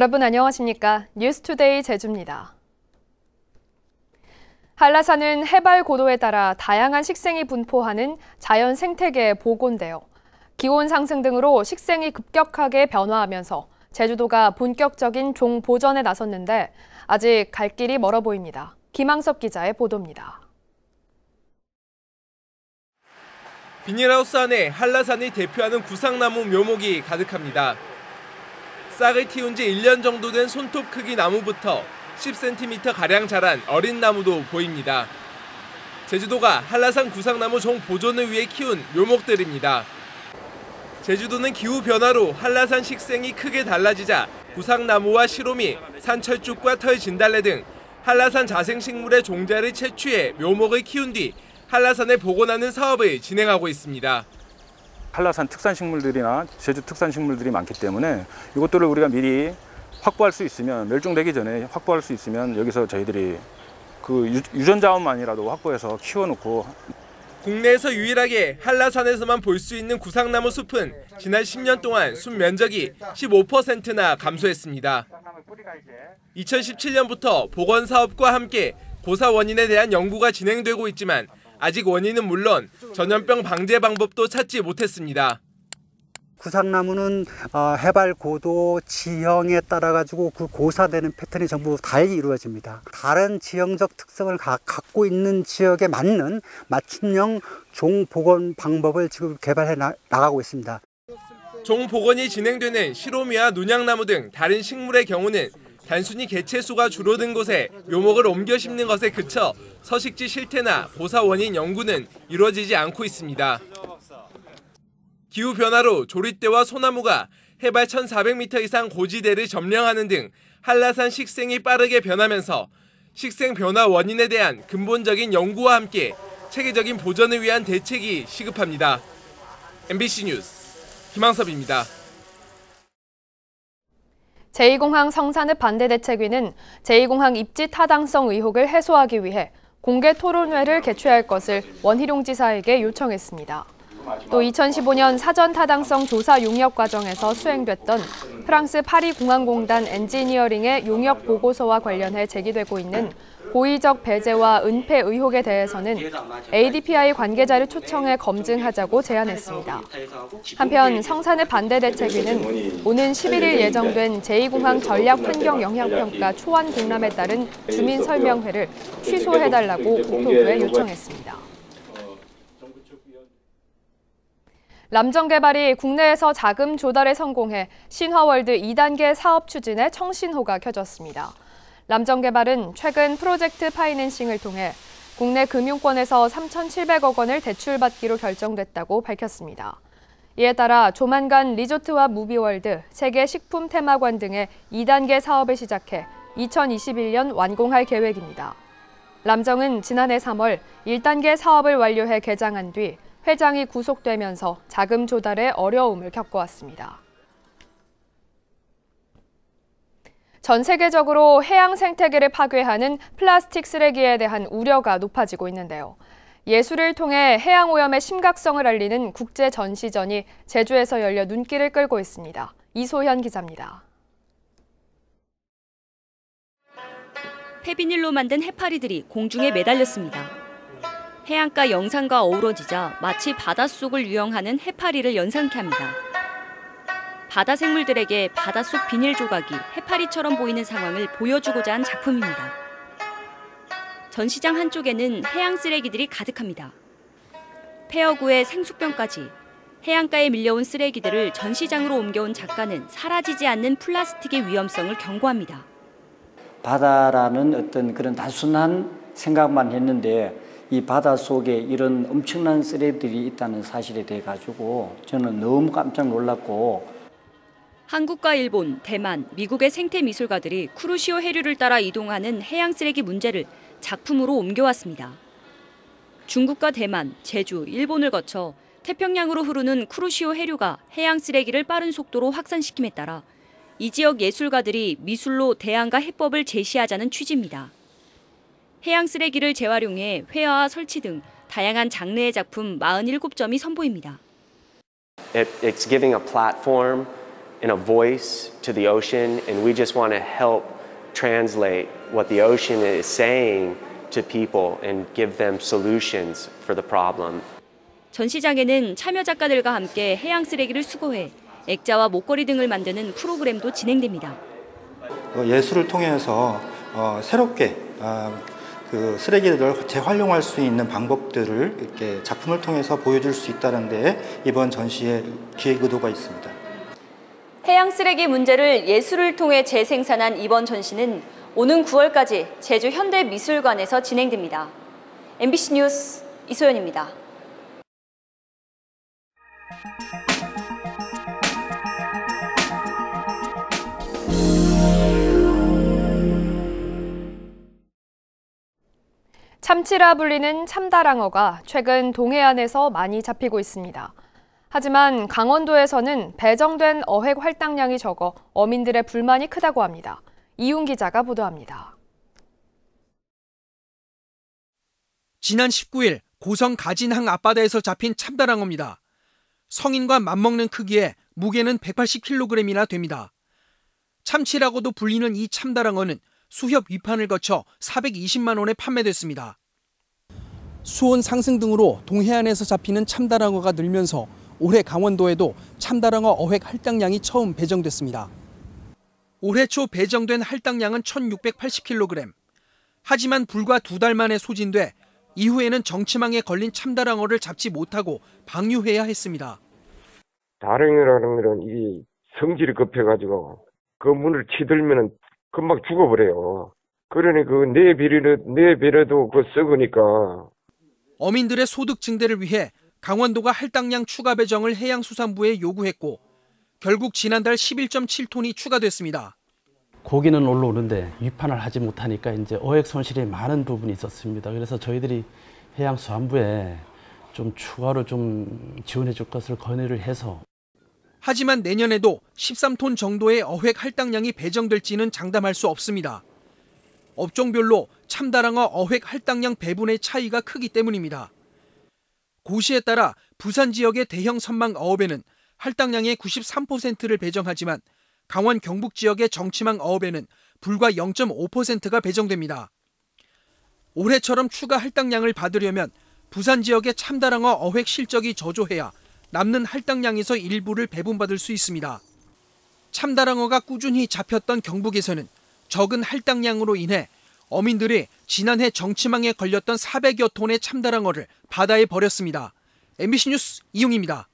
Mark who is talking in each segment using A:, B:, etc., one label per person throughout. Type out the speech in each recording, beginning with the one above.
A: 여러분 안녕하십니까? 뉴스투데이 제주입니다. 한라산은 해발 고도에 따라 다양한 식생이 분포하는 자연 생태계의 보고인데요. 기온 상승 등으로 식생이 급격하게 변화하면서 제주도가 본격적인 종 보전에 나섰는데 아직 갈 길이 멀어 보입니다. 김항섭 기자의 보도입니다.
B: 비닐하우스 안에 한라산이 대표하는 구상나무 묘목이 가득합니다. 싹을 틔운 지 1년 정도 된 손톱 크기 나무부터 10cm 가량 자란 어린 나무도 보입니다. 제주도가 한라산 구상나무 종 보존을 위해 키운 묘목들입니다. 제주도는 기후변화로 한라산 식생이 크게 달라지자 구상나무와 시로미, 산철쭉과 털 진달래 등 한라산 자생식물의 종자를 채취해 묘목을 키운 뒤 한라산에 복원하는 사업을 진행하고 있습니다. 한라산 특산
C: 식물들이나 제주 특산 식물들이 많기 때문에 이것들을 우리가 미리 확보할 수 있으면 멸종되기 전에 확보할 수 있으면 여기서 저희들이 그 유전 자원만이라도 확보해서
B: 키워놓고 국내에서 유일하게 한라산에서만 볼 수 있는 구상나무 숲은 지난 10년 동안 숲 면적이 15%나 감소했습니다. 2017년부터 보건사업과 함께 고사 원인에 대한 연구가 진행되고 있지만 아직 원인은 물론 전염병 방제 방법도 찾지 못했습니다.
D: 구상나무는 어, 해발 고도 지형에 따라 가지고 그 고사되는 패턴이 전부 달리 이루어집니다. 다른 지형적 특성을 갖고 있는 지역에 맞는 맞춤형 종 복원 방법을 지금 개발해 나가고 있습니다.
B: 종 복원이 진행되는 시로미와 눈양나무등 다른 식물의 경우는 단순히 개체수가 줄어든 곳에 묘목을 옮겨 심는 것에 그쳐 서식지 실태나 보사 원인 연구는 이루어지지 않고 있습니다. 기후변화로 조리대와 소나무가 해발 1,400m 이상 고지대를 점령하는 등 한라산 식생이 빠르게 변하면서 식생 변화 원인에 대한 근본적인 연구와 함께 체계적인 보전을 위한 대책이 시급합니다. MBC 뉴스 김항섭입니다.
A: 제2공항 성산읍 반대 대책위는 제2공항 입지 타당성 의혹을 해소하기 위해 공개 토론회를 개최할 것을 원희룡 지사에게 요청했습니다. 또 2015년 사전 타당성 조사 용역 과정에서 수행됐던 프랑스 파리 공항공단 엔지니어링의 용역 보고서와 관련해 제기되고 있는 고의적 배제와 은폐 의혹에 대해서는 ADPI 관계자를 초청해 검증하자고 제안했습니다. 한편 성산의 반대 대책위는 오는 11일 예정된 제2공항 전략 환경 영향평가 초안 공람에 따른 주민 설명회를 취소해달라고 국토부에 요청했습니다. 람정개발이 국내에서 자금 조달에 성공해 신화월드 2단계 사업 추진에 청신호가 켜졌습니다. 람정개발은 최근 프로젝트 파이낸싱을 통해 국내 금융권에서 3,700억 원을 대출받기로 결정됐다고 밝혔습니다. 이에 따라 조만간 리조트와 무비월드, 세계 식품 테마관 등의 2단계 사업을 시작해 2021년 완공할 계획입니다. 람정은 지난해 3월 1단계 사업을 완료해 개장한 뒤 회장이 구속되면서 자금 조달에 어려움을 겪어왔습니다. 전 세계적으로 해양 생태계를 파괴하는 플라스틱 쓰레기에 대한 우려가 높아지고 있는데요. 예술을 통해 해양 오염의 심각성을 알리는 국제 전시전이 제주에서 열려 눈길을 끌고 있습니다. 이소현 기자입니다.
E: 해비닐로 만든 해파리들이 공중에 매달렸습니다. 해안가 영상과 어우러지자 마치 바닷속을 유영하는 해파리를 연상케 합니다. 바다 생물들에게 바닷속 비닐 조각이 해파리처럼 보이는 상황을 보여주고자 한 작품입니다. 전시장 한쪽에는 해양 쓰레기들이 가득합니다. 폐어구에 생수병까지 해안가에 밀려온 쓰레기들을 전시장으로 옮겨온 작가는 사라지지 않는 플라스틱의 위험성을 경고합니다.
F: 바다라는 어떤 그런 단순한 생각만 했는데 이 바다 속에 이런 엄청난 쓰레기들이 있다는 사실에 대해 가지고 저는 너무 깜짝
D: 놀랐고
E: 한국과 일본, 대만, 미국의 생태 미술가들이 크루시오 해류를 따라 이동하는 해양 쓰레기 문제를 작품으로 옮겨왔습니다. 중국과 대만, 제주, 일본을 거쳐 태평양으로 흐르는 크루시오 해류가 해양 쓰레기를 빠른 속도로 확산시킴에 따라 이 지역 예술가들이 미술로 대안과 해법을 제시하자는 취지입니다. 해양 쓰레기를 재활용해 회화와 설치 등 다양한 장르의 작품 47점이 선보입니다.
F: It, s giving a platform and a voice to the ocean, and we just want to help translate what the ocean is saying to people and give them solutions for the problem.
E: 전시장에는 참여 작가들과 함께 해양 쓰레기를 수거해 액자와 목걸이 등을 만드는 프로그램도 진행됩니다.
D: 예술을 통해서 새롭게 그 쓰레기를 재활용할 수 있는 방법들을 이렇게 작품을 통해서 보여줄 수 있다는 데 이번 전시의 기획 의도가 있습니다.
E: 해양 쓰레기 문제를 예술을 통해 재생산한 이번 전시는 오는 9월까지 제주 현대미술관에서 진행됩니다. MBC 뉴스 이소연입니다.
A: 참치라 불리는 참다랑어가 최근 동해안에서 많이 잡히고 있습니다. 하지만 강원도에서는 배정된 어획 활당량이 적어 어민들의 불만이 크다고 합니다. 이윤 기자가 보도합니다.
D: 지난 19일 고성 가진항 앞바다에서 잡힌 참다랑어입니다. 성인과 맞먹는 크기에 무게는 180kg이나 됩니다. 참치라고도 불리는 이 참다랑어는 수협 위판을 거쳐 420만 원에 판매됐습니다. 수온 상승 등으로 동해안에서 잡히는 참다랑어가 늘면서 올해 강원도에도 참다랑어 어획 할당량이 처음 배정됐습니다. 올해 초 배정된 할당량은 1,680kg. 하지만 불과 두 달 만에 소진돼 이후에는 정치망에 걸린 참다랑어를 잡지 못하고 방류해야 했습니다.
C: 다랑이라는 거은이 성질이 급해가지고 그 문을 치들면 금방 죽어버려요. 그러니 그 내비를 내비라도 그 썩으니까.
D: 어민들의 소득 증대를 위해 강원도가 할당량 추가 배정을 해양수산부에 요구했고 결국 지난달 11.7톤이 추가됐습니다. 고기는 올라오는데 위판을 하지 못하니까 이제 어획 손실이 많은 부분이 있었습니다. 그래서 저희들이 해양수산부에 좀 추가로 좀 지원해 줄 것을 건의를 해서 하지만 내년에도 13톤 정도의 어획 할당량이 배정될지는 장담할 수 없습니다. 업종별로 참다랑어 어획 할당량 배분의 차이가 크기 때문입니다. 고시에 따라 부산 지역의 대형 선망 어업에는 할당량의 93%를 배정하지만 강원 경북 지역의 정치망 어업에는 불과 0.5%가 배정됩니다. 올해처럼 추가 할당량을 받으려면 부산 지역의 참다랑어 어획 실적이 저조해야 남는 할당량에서 일부를 배분받을 수 있습니다. 참다랑어가 꾸준히 잡혔던 경북에서는 적은 할당량으로 인해 어민들이 지난해 정치망에 걸렸던 400여 톤의 참다랑어를 바다에 버렸습니다. MBC 뉴스 이용입니다.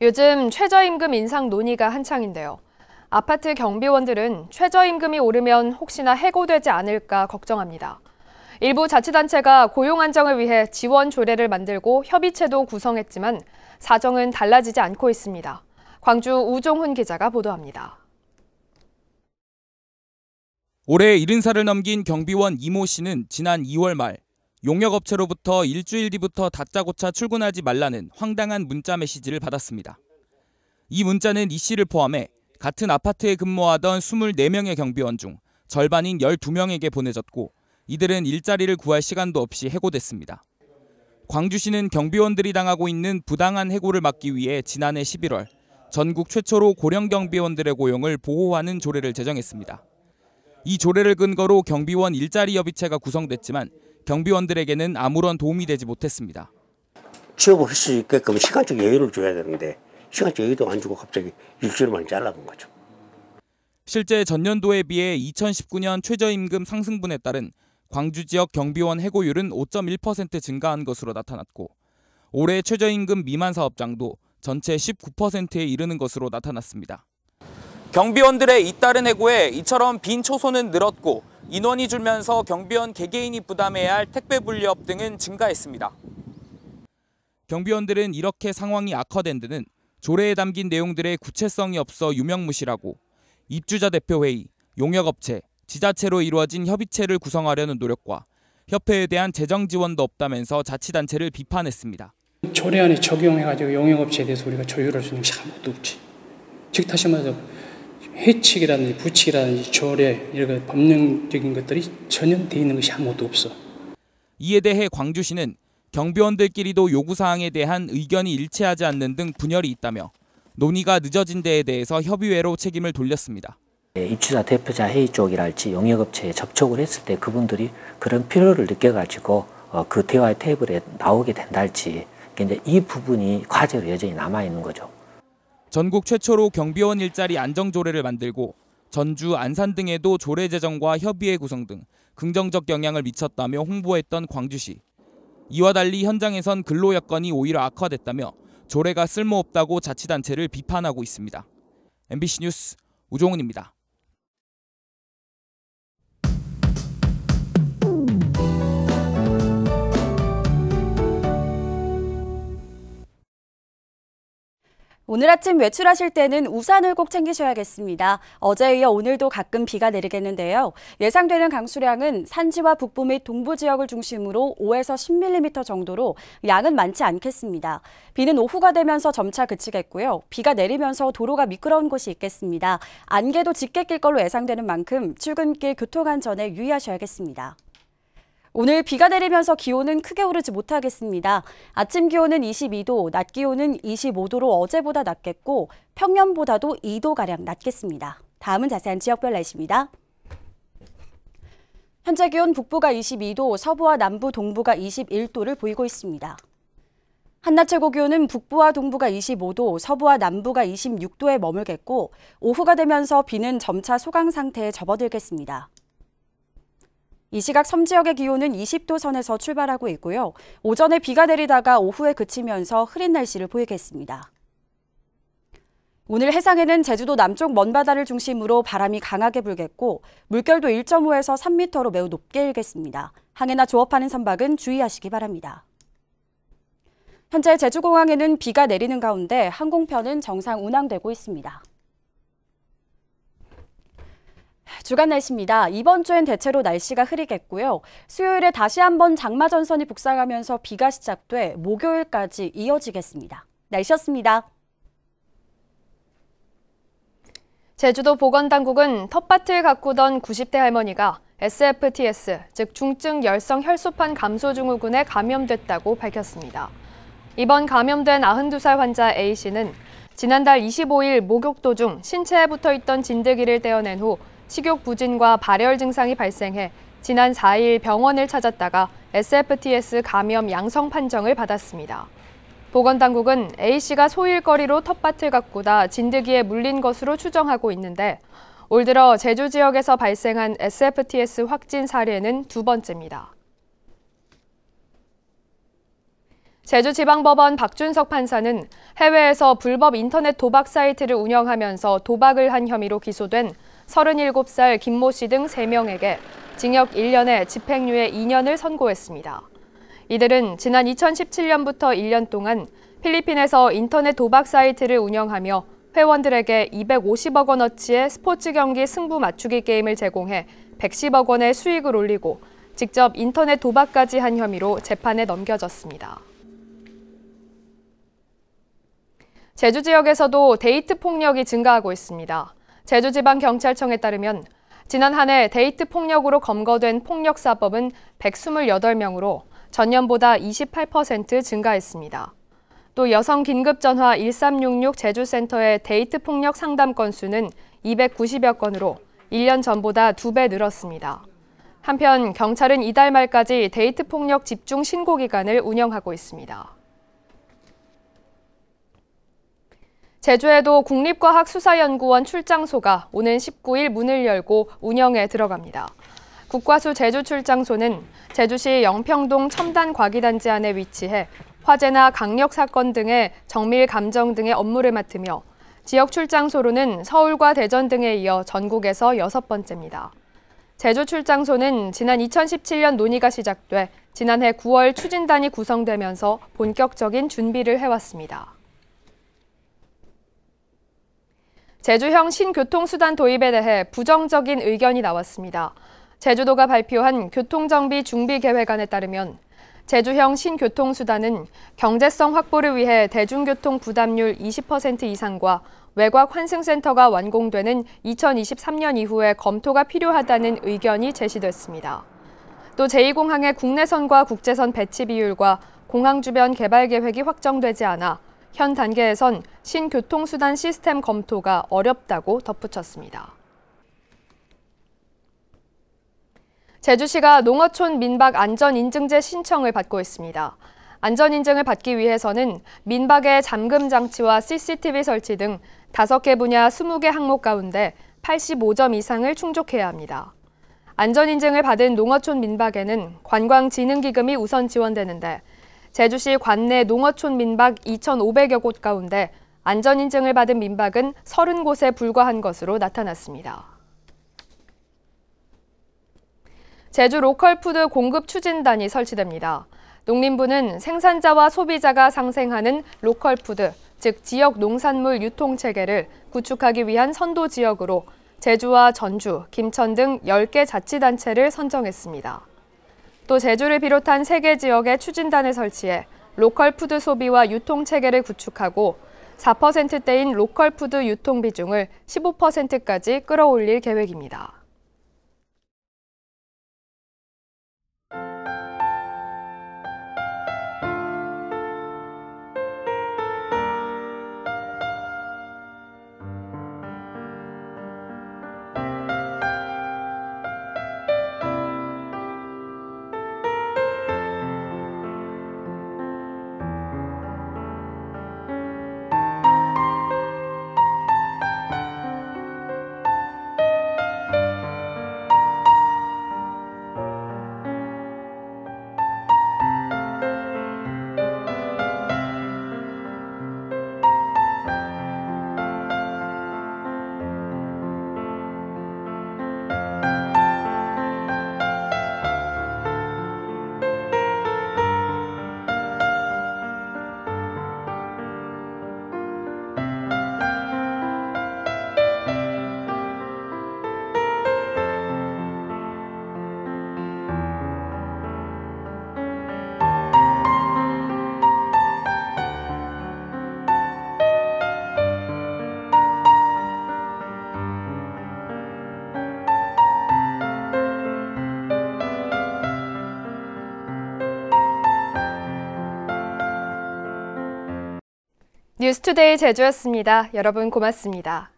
A: 요즘 최저임금 인상 논의가 한창인데요. 아파트 경비원들은 최저임금이 오르면 혹시나 해고되지 않을까 걱정합니다. 일부 자치단체가 고용 안정을 위해 지원 조례를 만들고 협의체도 구성했지만 사정은 달라지지 않고 있습니다. 광주 우종훈 기자가 보도합니다.
C: 올해 70살을 넘긴 경비원 이모 씨는 지난 2월 말 용역업체로부터 일주일 뒤부터 다짜고짜 출근하지 말라는 황당한 문자 메시지를 받았습니다. 이 문자는 이 씨를 포함해 같은 아파트에 근무하던 24명의 경비원 중 절반인 12명에게 보내졌고 이들은 일자리를 구할 시간도 없이 해고됐습니다. 광주시는 경비원들이 당하고 있는 부당한 해고를 막기 위해 지난해 11월 전국 최초로 고령 경비원들의 고용을 보호하는 조례를 제정했습니다. 이 조례를 근거로 경비원 일자리 협의체가 구성됐지만 경비원들에게는 아무런 도움이 되지 못했습니다. 취업을 할 수 있게끔 시간적 여유를 줘야 되는데 시간적 여유도 안 주고 갑자기 일주일만 잘라본 거죠. 실제 전년도에 비해 2019년 최저임금 상승분에 따른 광주 지역 경비원 해고율은 5.1% 증가한 것으로 나타났고 올해 최저임금 미만 사업장도 전체 19%에 이르는 것으로 나타났습니다. 경비원들의 잇따른 해고에 이처럼 빈 초소는 늘었고 인원이 줄면서 경비원 개개인이 부담해야 할 택배 분리업 등은 증가했습니다. 경비원들은 이렇게 상황이 악화된 데는 조례에 담긴 내용들의 구체성이 없어 유명무실하고 입주자 대표회의, 용역업체, 지자체로 이루어진 협의체를 구성하려는 노력과 협회에 대한 재정 지원도 없다면서 자치단체를 비판했습니다.
D: 조례안에 적용해가지고 용역업체에 대해서 우리가 조율할 수 있는 게 아무것도 없지. 즉 다시 말해서 회칙이라든지
C: 부칙이라든지 조례 이런 법령적인 것들이 전혀 돼 있는 것이 아무것도 없어. 이에 대해 광주시는 경비원들끼리도 요구사항에 대한 의견이 일치하지 않는 등 분열이 있다며 논의가 늦어진 데에 대해서 협의회로 책임을 돌렸습니다. 예, 입주자 대표자 회의 쪽이랄지 용역업체에 접촉을 했을 때 그분들이 그런 필요를 느껴가지고 어, 그 대화의 테이블에 나오게 된달지 이 부분이 과제로 여전히 남아 있는 거죠. 전국 최초로 경비원 일자리 안정조례를 만들고 전주, 안산 등에도 조례 제정과 협의회 구성 등 긍정적 영향을 미쳤다며 홍보했던 광주시. 이와 달리 현장에선 근로 여건이 오히려 악화됐다며 조례가 쓸모없다고 자치단체를 비판하고 있습니다. MBC 뉴스 우종훈입니다.
F: 오늘 아침 외출하실 때는 우산을 꼭 챙기셔야겠습니다. 어제에 이어 오늘도 가끔 비가 내리겠는데요. 예상되는 강수량은 산지와 북부 및 동부 지역을 중심으로 5에서 10mm 정도로 양은 많지 않겠습니다. 비는 오후가 되면서 점차 그치겠고요. 비가 내리면서 도로가 미끄러운 곳이 있겠습니다. 안개도 짙게 낄 걸로 예상되는 만큼 출근길 교통안전에 유의하셔야겠습니다. 오늘 비가 내리면서 기온은 크게 오르지 못하겠습니다. 아침 기온은 22도, 낮 기온은 25도로 어제보다 낮겠고 평년보다도 2도가량 낮겠습니다. 다음은 자세한 지역별 날씨입니다. 현재 기온 북부가 22도, 서부와 남부, 동부가 21도를 보이고 있습니다. 한낮 최고 기온은 북부와 동부가 25도, 서부와 남부가 26도에 머물겠고 오후가 되면서 비는 점차 소강 상태에 접어들겠습니다. 이 시각 섬 지역의 기온은 20도 선에서 출발하고 있고요. 오전에 비가 내리다가 오후에 그치면서 흐린 날씨를 보이겠습니다. 오늘 해상에는 제주도 남쪽 먼바다를 중심으로 바람이 강하게 불겠고 물결도 1.5에서 3m로 매우 높게 일겠습니다. 항해나 조업하는 선박은 주의하시기 바랍니다. 현재 제주공항에는 비가 내리는 가운데 항공편은 정상 운항되고 있습니다. 주간 날씨입니다. 이번 주엔 대체로 날씨가 흐리겠고요. 수요일에 다시 한번 장마 전선이 북상하면서 비가 시작돼 목요일까지 이어지겠습니다.
A: 날씨였습니다. 제주도 보건당국은 텃밭을 가꾸던 90대 할머니가 SFTS, 즉 중증 열성 혈소판 감소 증후군에 감염됐다고 밝혔습니다. 이번 감염된 92살 환자 A씨는 지난달 25일 목욕 도중 신체에 붙어 있던 진드기를 떼어낸 후 식욕 부진과 발열 증상이 발생해 지난 4일 병원을 찾았다가 SFTS 감염 양성 판정을 받았습니다. 보건당국은 A씨가 소일거리로 텃밭을 가꾸다 진드기에 물린 것으로 추정하고 있는데 올 들어 제주 지역에서 발생한 SFTS 확진 사례는 두 번째입니다. 제주지방법원 박준석 판사는 해외에서 불법 인터넷 도박 사이트를 운영하면서 도박을 한 혐의로 기소된 37살 김모 씨 등 3명에게 징역 1년에 집행유예 2년을 선고했습니다. 이들은 지난 2017년부터 1년 동안 필리핀에서 인터넷 도박 사이트를 운영하며 회원들에게 250억 원어치의 스포츠 경기 승부 맞추기 게임을 제공해 110억 원의 수익을 올리고 직접 인터넷 도박까지 한 혐의로 재판에 넘겨졌습니다. 제주 지역에서도 데이트 폭력이 증가하고 있습니다. 제주지방경찰청에 따르면 지난 한 해 데이트 폭력으로 검거된 폭력사범은 128명으로 전년보다 28% 증가했습니다. 또 여성 긴급전화 1366 제주센터의 데이트 폭력 상담 건수는 290여 건으로 1년 전보다 2배 늘었습니다. 한편 경찰은 이달 말까지 데이트 폭력 집중 신고 기간을 운영하고 있습니다. 제주에도 국립과학수사연구원 출장소가 오는 19일 문을 열고 운영에 들어갑니다. 국과수 제주 출장소는 제주시 영평동 첨단과기단지 안에 위치해 화재나 강력 사건 등의 정밀 감정 등의 업무를 맡으며 지역 출장소로는 서울과 대전 등에 이어 전국에서 여섯 번째입니다. 제주 출장소는 지난 2017년 논의가 시작돼 지난해 9월 추진단이 구성되면서 본격적인 준비를 해왔습니다. 제주형 신교통수단 도입에 대해 부정적인 의견이 나왔습니다. 제주도가 발표한 교통정비 준비 계획안에 따르면 제주형 신교통수단은 경제성 확보를 위해 대중교통 부담률 20% 이상과 외곽 환승센터가 완공되는 2023년 이후에 검토가 필요하다는 의견이 제시됐습니다. 또 제2공항의 국내선과 국제선 배치 비율과 공항 주변 개발 계획이 확정되지 않아 현 단계에선 신교통수단 시스템 검토가 어렵다고 덧붙였습니다. 제주시가 농어촌 민박 안전인증제 신청을 받고 있습니다. 안전인증을 받기 위해서는 민박의 잠금 장치와 CCTV 설치 등 5개 분야 20개 항목 가운데 85점 이상을 충족해야 합니다. 안전인증을 받은 농어촌 민박에는 관광진흥기금이 우선 지원되는데 제주시 관내 농어촌 민박 2,500여 곳 가운데 안전인증을 받은 민박은 30곳에 불과한 것으로 나타났습니다. 제주 로컬푸드 공급 추진단이 설치됩니다. 농림부는 생산자와 소비자가 상생하는 로컬푸드, 즉 지역 농산물 유통체계를 구축하기 위한 선도 지역으로 제주와 전주, 김천 등 10개 자치단체를 선정했습니다. 또 제주를 비롯한 세계 지역에 추진단을 설치해 로컬 푸드 소비와 유통 체계를 구축하고 4%대인 로컬 푸드 유통 비중을 15%까지 끌어올릴 계획입니다. 뉴스투데이 제주였습니다. 여러분 고맙습니다.